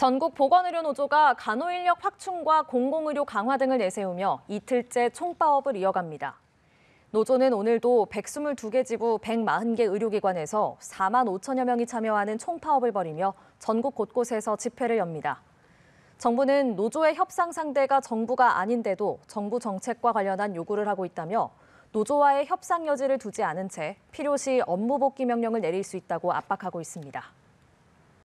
전국 보건의료노조가 간호인력 확충과 공공의료 강화 등을 내세우며 이틀째 총파업을 이어갑니다. 노조는 오늘도 122개 지구 140개 의료기관에서 4만 5천여 명이 참여하는 총파업을 벌이며 전국 곳곳에서 집회를 엽니다. 정부는 노조의 협상 상대가 정부가 아닌데도 정부 정책과 관련한 요구를 하고 있다며 노조와의 협상 여지를 두지 않은 채 필요시 업무 복귀 명령을 내릴 수 있다고 압박하고 있습니다.